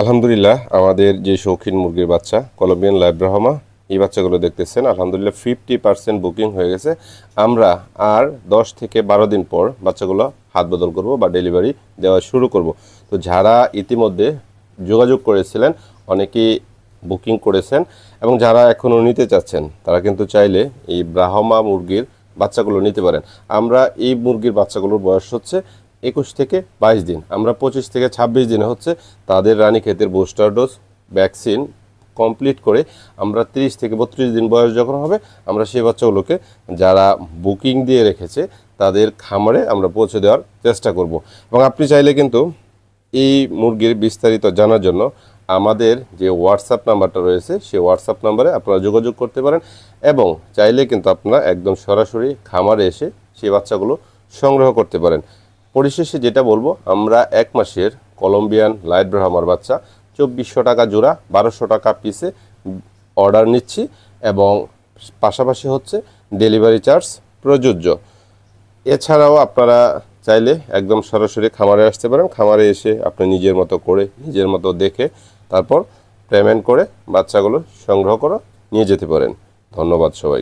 আলহামদুলিল্লাহ আমাদের যে শৌখিন মুরগির বাচ্চা কলম্বিয়ান লাইব্রাহমা এই বাচ্চাগুলো দেখতেছেন আলহামদুলিল্লাহ ফিফটি পার্সেন্ট বুকিং হয়ে গেছে আমরা আর 10 থেকে বারো দিন পর বাচ্চাগুলো হাত বদল করব বা ডেলিভারি দেওয়া শুরু করব তো যারা ইতিমধ্যে যোগাযোগ করেছিলেন অনেকেই বুকিং করেছেন এবং যারা এখনও নিতে চাচ্ছেন তারা কিন্তু চাইলে এই ব্রাহমা মুরগির বাচ্চাগুলো নিতে পারেন আমরা এই মুরগির বাচ্চাগুলোর বয়স হচ্ছে একুশ থেকে বাইশ দিন আমরা পঁচিশ থেকে ছাব্বিশ দিনে হচ্ছে তাদের রানী ক্ষেতের বুস্টার ডোজ ভ্যাকসিন কমপ্লিট করে আমরা 30 থেকে বত্রিশ দিন বয়স যখন হবে আমরা সেই বাচ্চাগুলোকে যারা বুকিং দিয়ে রেখেছে তাদের খামারে আমরা পৌঁছে দেওয়ার চেষ্টা করব। এবং আপনি চাইলে কিন্তু এই মুরগির বিস্তারিত জানার জন্য আমাদের যে হোয়াটসঅ্যাপ নাম্বারটা রয়েছে সেই হোয়াটসঅ্যাপ নাম্বারে আপনারা যোগাযোগ করতে পারেন এবং চাইলে কিন্তু আপনারা একদম সরাসরি খামারে এসে সেই বাচ্চাগুলো সংগ্রহ করতে পারেন পরিশেষে যেটা বলবো আমরা এক মাসের কলম্বিয়ান লাইট ব্রাহ্মার বাচ্চা চব্বিশশো টাকা জোড়া বারোশো টাকা পিসে অর্ডার নিচ্ছি এবং পাশাপাশি হচ্ছে ডেলিভারি চার্জ প্রযোজ্য এছাড়াও আপনারা চাইলে একদম সরাসরি খামারে আসতে পারেন খামারে এসে আপনি নিজের মতো করে নিজের মতো দেখে তারপর পেমেন্ট করে বাচ্চাগুলো সংগ্রহ করে নিয়ে যেতে পারেন ধন্যবাদ সবাই